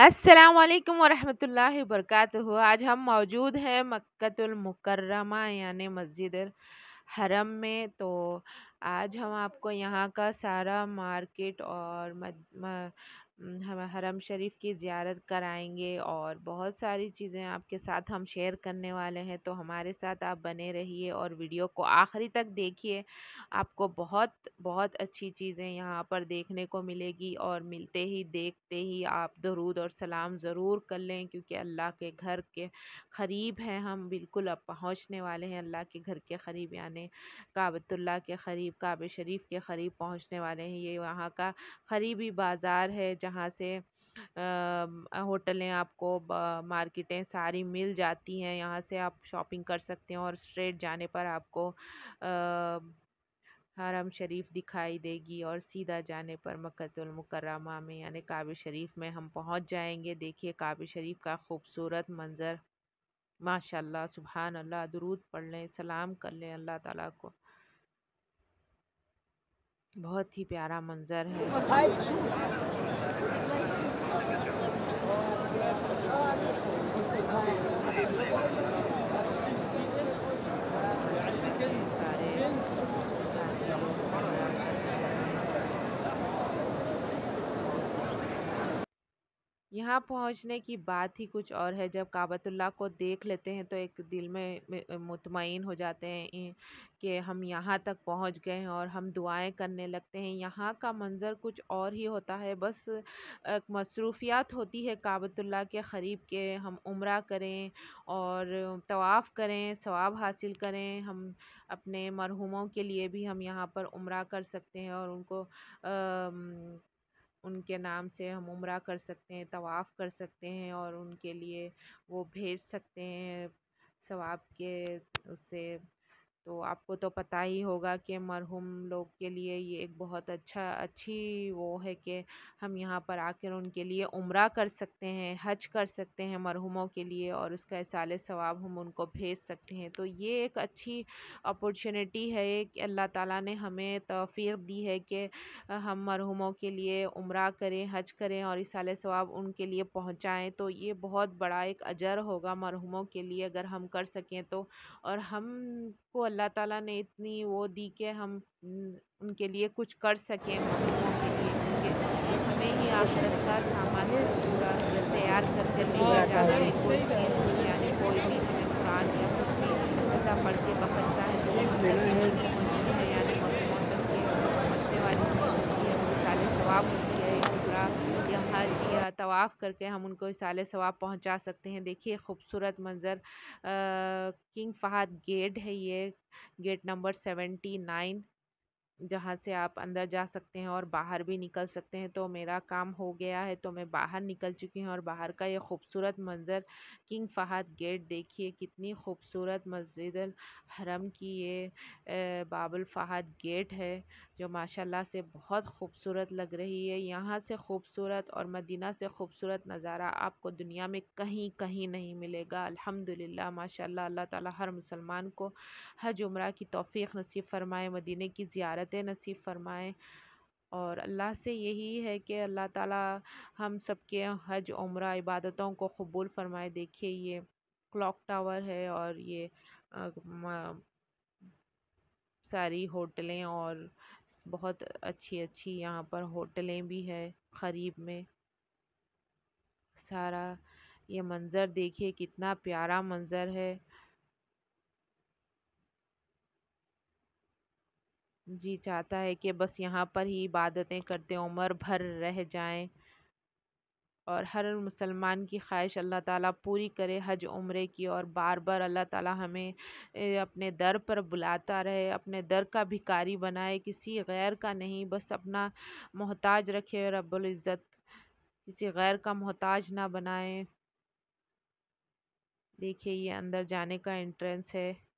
अस्सलाम वालेकुम वरहमतुल्लाह आज हम मौजूद हैं मक्तुलमकरमा यानि मस्जिद हरम में तो आज हम आपको यहाँ का सारा मार्केट और हम हरम शरीफ की ज़्यारत कराएंगे और बहुत सारी चीज़ें आपके साथ हम शेयर करने वाले हैं तो हमारे साथ आप बने रहिए और वीडियो को आखिरी तक देखिए आपको बहुत बहुत अच्छी चीज़ें यहाँ पर देखने को मिलेगी और मिलते ही देखते ही आप दरूद और सलाम ज़रूर कर लें क्योंकि अल्लाह के घर के करीब हैं हम बिल्कुल अब पहुँचने वाले हैं अल्लाह के घर के करीब यानि काबतुल्ला के करीब काब शरीफ के करीब पहुँचने वाले हैं ये वहाँ का करीबी बाज़ार है जहाँ जहाँ से होटलें आपको मार्केटें सारी मिल जाती हैं यहाँ से आप शॉपिंग कर सकते हैं और स्ट्रेट जाने पर आपको हरम शरीफ दिखाई देगी और सीधा जाने पर मकतुलमकरमा में यानी काबे शरीफ में हम पहुँच जाएंगे देखिए काबे शरीफ का खूबसूरत मंज़र माशाल्लाह सुबहान अल्लाह दुरूद पढ़ लें सलाम कर लें अल्लाह ताला को बहुत ही प्यारा मंजर है यहाँ पहुँचने की बात ही कुछ और है जब काबतुल्ला को देख लेते हैं तो एक दिल में मुतमिन हो जाते हैं कि हम यहाँ तक पहुँच गए हैं और हम दुआएं करने लगते हैं यहाँ का मंज़र कुछ और ही होता है बस एक मसरूफियात होती है काबतुल्ला के ख़रीब के हम उम्र करें और तवाफ़ करें सवाब हासिल करें हम अपने मरहूमों के लिए भी हम यहाँ पर उम्र कर सकते हैं और उनको आ, उनके नाम से हम उम्रा कर सकते हैं तवाफ़ कर सकते हैं और उनके लिए वो भेज सकते हैं सवाब के उससे तो आपको तो पता ही होगा कि मरहूम लोग के लिए ये एक बहुत अच्छा अच्छी वो है कि हम यहाँ पर आकर उनके लिए उम्र कर सकते हैं हज कर सकते हैं मरहूमों के लिए और उसका साल सवाब हम उनको भेज सकते हैं तो ये एक अच्छी अपॉर्चुनिटी है कि अल्लाह ताला ने हमें तोफ़ी दी है कि हम मरहूमों के लिए उम्र करें हज करें और इस साल सवाब उनके लिए पहुँचाएँ तो ये बहुत बड़ा एक अजर होगा मरहूमों के लिए अगर हम कर सकें तो और हम को अल्लाह ताला ने इतनी वो दी कि हम उनके लिए कुछ कर सकें के लिए हमें ही आखिरत का सामान पूरा तैयार करके लेकर जाना है कोई भी या कुछ भी ऐसा पढ़ के बखशता है तो तवाफ़ करके हम उनको साल सवाब पहुंचा सकते हैं देखिए ख़ूबसूरत मंज़र किंग फ़हद गेट है ये गेट नंबर सेवेंटी नाइन जहाँ से आप अंदर जा सकते हैं और बाहर भी निकल सकते हैं तो मेरा काम हो गया है तो मैं बाहर निकल चुकी हूँ और बाहर का ये खूबसूरत मंज़र किंग फ़हद गेट देखिए कितनी खूबसूरत मस्जिद हरम की ये बाबुल फ़हद गेट है जो माशाल्लाह से बहुत खूबसूरत लग रही है यहाँ से खूबसूरत और मदीना से खूबसूरत नज़ारा आपको दुनिया में कहीं कहीं नहीं मिलेगा अल्हम्दुलिल्लाह माशाल्लाह अल्लाह ताला हर मुसलमान को हज उम्र की तौफीक नसीब फरमाए मदीने की ज़ियारत रहमतें नसीब फ़रमाएँ और अल्लाह से यही है कि अल्लाह ताला हम सबके हज उम्रा इबादतों को कबूल फ़रमाए देखिए ये क्लॉक टावर है और ये सारी होटलें और बहुत अच्छी अच्छी यहाँ पर होटलें भी है ख़रीब में सारा ये मंज़र देखिए कितना प्यारा मंज़र है जी चाहता है कि बस यहाँ पर ही इबादतें करते उम्र भर रह जाएं और हर मुसलमान की ख्वाहिश अल्लाह ताला पूरी करे हज उम्र की और बार बार अल्लाह ताला हमें अपने दर पर बुलाता रहे अपने दर का भिकारी बनाए किसी गैर का नहीं बस अपना मोहताज रखे रब्बुल इज़्ज़त किसी गैर का मोहताज ना बनाए देखिए ये अंदर जाने का एंट्रेंस है